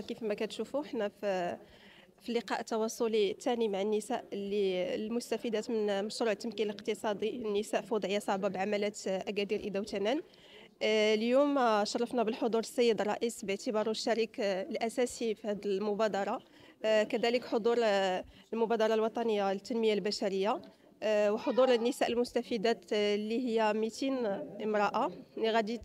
كيف ما كتشوفوا حنا في في اللقاء التواصلي الثاني مع النساء اللي المستفيدات من مشروع التمكين الاقتصادي النساء في وضعيه صعبه بعملات اكادير اذا وتنان آه، اليوم شرفنا بالحضور السيد الرئيس باعتباره الشريك آه، الاساسي في هذه المبادره آه، كذلك حضور المبادره الوطنيه للتنميه البشريه وحضور النساء المستفيدات آه، اللي هي 200 امراه اللي غادي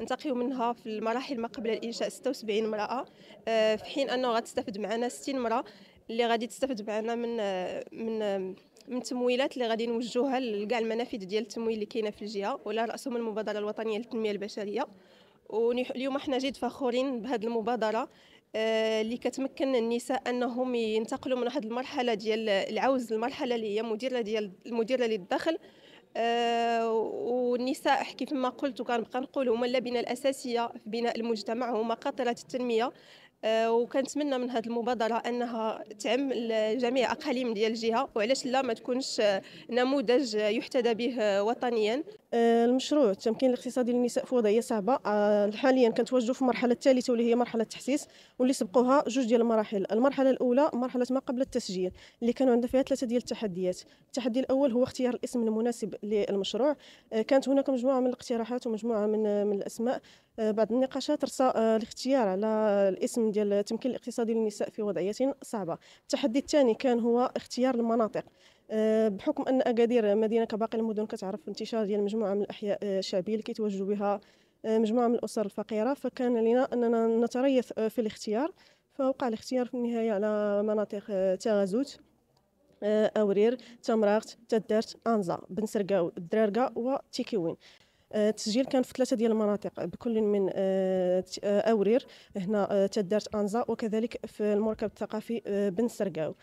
ننتقيو منها في المراحل ما قبل الانشاء 76 امراه آه، في حين انه غتستافد معنا 60 امراه اللي غادي تستافد معنا من آه، من من التمويلات اللي غادي نوجهوها لكاع المنافذ ديال التمويل اللي كاينه في الجهه ولا راسهم المبادره الوطنيه للتنميه البشريه واليوم حنا جد فخورين بهذه المبادره آه، اللي كتمكن النساء انهم ينتقلوا من واحد المرحله ديال العوز المرحله اللي هي مديره ديال المديره للدخل آه، والنساء كيف ما قلت وكنبقى نقول هما اللبنه الاساسيه في بناء المجتمع هما قاطره التنميه وكنتمنى من هذه المبادره انها تعم جميع اقاليم ديال الجهه وعلاش لا ما تكونش نموذج يحتذى به وطنيا آه، المشروع التمكين الاقتصادي للنساء في وضعيه صعبه آه، حاليا كنتواجدوا في المرحله الثالثه واللي هي مرحله التحسيس واللي سبقوها جوج ديال المراحل المرحله الاولى مرحله ما قبل التسجيل اللي كانوا عندنا فيها ثلاثه ديال التحديات التحدي الاول هو اختيار الاسم المناسب للمشروع آه، كانت هناك مجموعه من الاقتراحات ومجموعه من من الاسماء آه، بعض النقاشات رسا آه، الاختيار على الاسم ديال التمكين الاقتصادي للنساء في وضعيه صعبه التحدي الثاني كان هو اختيار المناطق آه، بحكم ان اكادير مدينه كباقي المدن كتعرف انتشار ديال مجموعه من الاحياء الشعبيه اللي كيتواجدوا بها مجموعه من الاسر الفقيره فكان لنا اننا نتريث في الاختيار فوقع الاختيار في النهايه على مناطق تغازوت اورير تمراغت تدرت انزا بنسرقاو الدرارقه وتيكيوين آه، التسجيل كان في ثلاثه ديال المناطق بكل من آه، آه، اورير هنا تدارت انزا وكذلك في المركب الثقافي بن سرقاو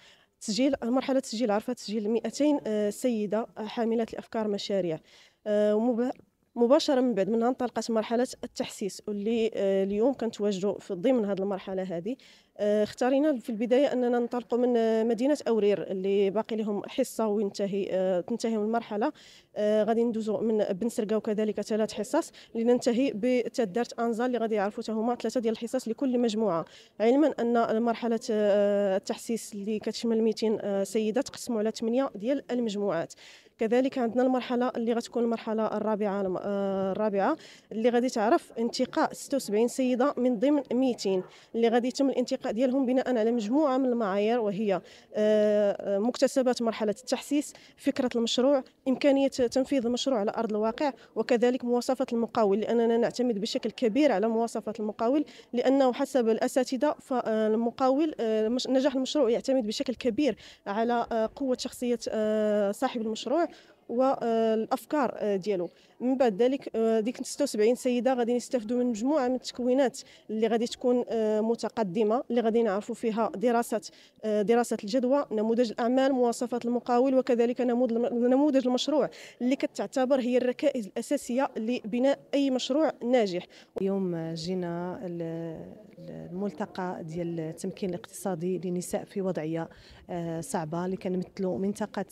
تسجيل مرحله تسجيل عرفه تسجيل 200 سيده حاملات لافكار مشاريع مباشره من بعد منها انطلقت مرحله التحسيس واللي اليوم كنتواجدوا في ضمن هذه المرحله هذه آه، اختارينا في البدايه اننا ننطلقوا من آه، مدينه اورير اللي باقي لهم حصه وينتهي آه، تنتهي المرحله غادي ندوزو من بن سرقه وكذلك ثلاث حصص لننتهي بتدارت انزا اللي غادي يعرفوا هما ثلاثه ديال الحصص لكل مجموعه علما ان مرحله التحسيس اللي كتشمل 200 سيده تقسموا على 8 ديال المجموعات كذلك عندنا المرحله اللي غتكون المرحله الرابعه الرابعه اللي غادي تعرف انتقاء 76 سيده من ضمن 200 اللي غادي يتم الانتقاء الاستحقاء ديالهم بناء على مجموعه من المعايير وهي آه، آه، مكتسبات مرحله التحسيس فكره المشروع امكانيه تنفيذ المشروع على ارض الواقع وكذلك مواصفات المقاول لاننا نعتمد بشكل كبير على مواصفات المقاول لانه حسب الاساتذه فالمقاول آه، نجاح المشروع يعتمد بشكل كبير على قوه شخصيه صاحب المشروع والافكار آه، آه، ديالو من بعد ذلك آه، ديك 76 سيده غادي يستافدوا من مجموعه من التكوينات اللي غادي تكون متقدمه اللي غادي نعرفوا فيها دراسه دراسه الجدوى نموذج الاعمال مواصفات المقاول وكذلك نموذج المشروع اللي كتعتبر هي الركائز الاساسيه لبناء اي مشروع ناجح اليوم جينا الملتقى ديال التمكين الاقتصادي للنساء في وضعيه صعبه اللي كنمثلوا منطقه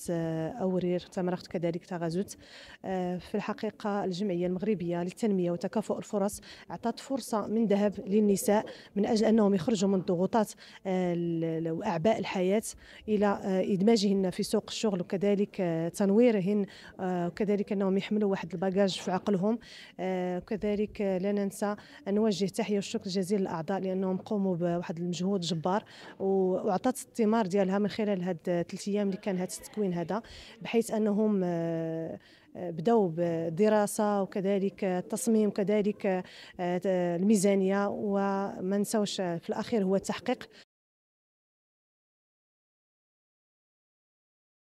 اورير تمرخت كذلك تغازت آه، في الحقيقة الجمعية المغربية للتنمية وتكافؤ الفرص أعطت فرصة من ذهب للنساء من أجل أنهم يخرجوا من الضغوطات آه، وأعباء الحياة إلى آه، إدماجهن في سوق الشغل وكذلك تنويرهن وكذلك أنهم يحملوا واحد الباجاج في عقلهم وكذلك لا ننسى أن نوجه تحية والشكر الجزيل للأعضاء لأنهم قوموا بواحد المجهود جبار وأعطت الثمار ديالها من خلال هاد ثلاث أيام اللي كان هاد التكوين هذا بحيث أنهم آه، آه، بدأوا بدراسة وكذلك التصميم وكذلك آه، الميزانية وما نسوش في الأخير هو التحقيق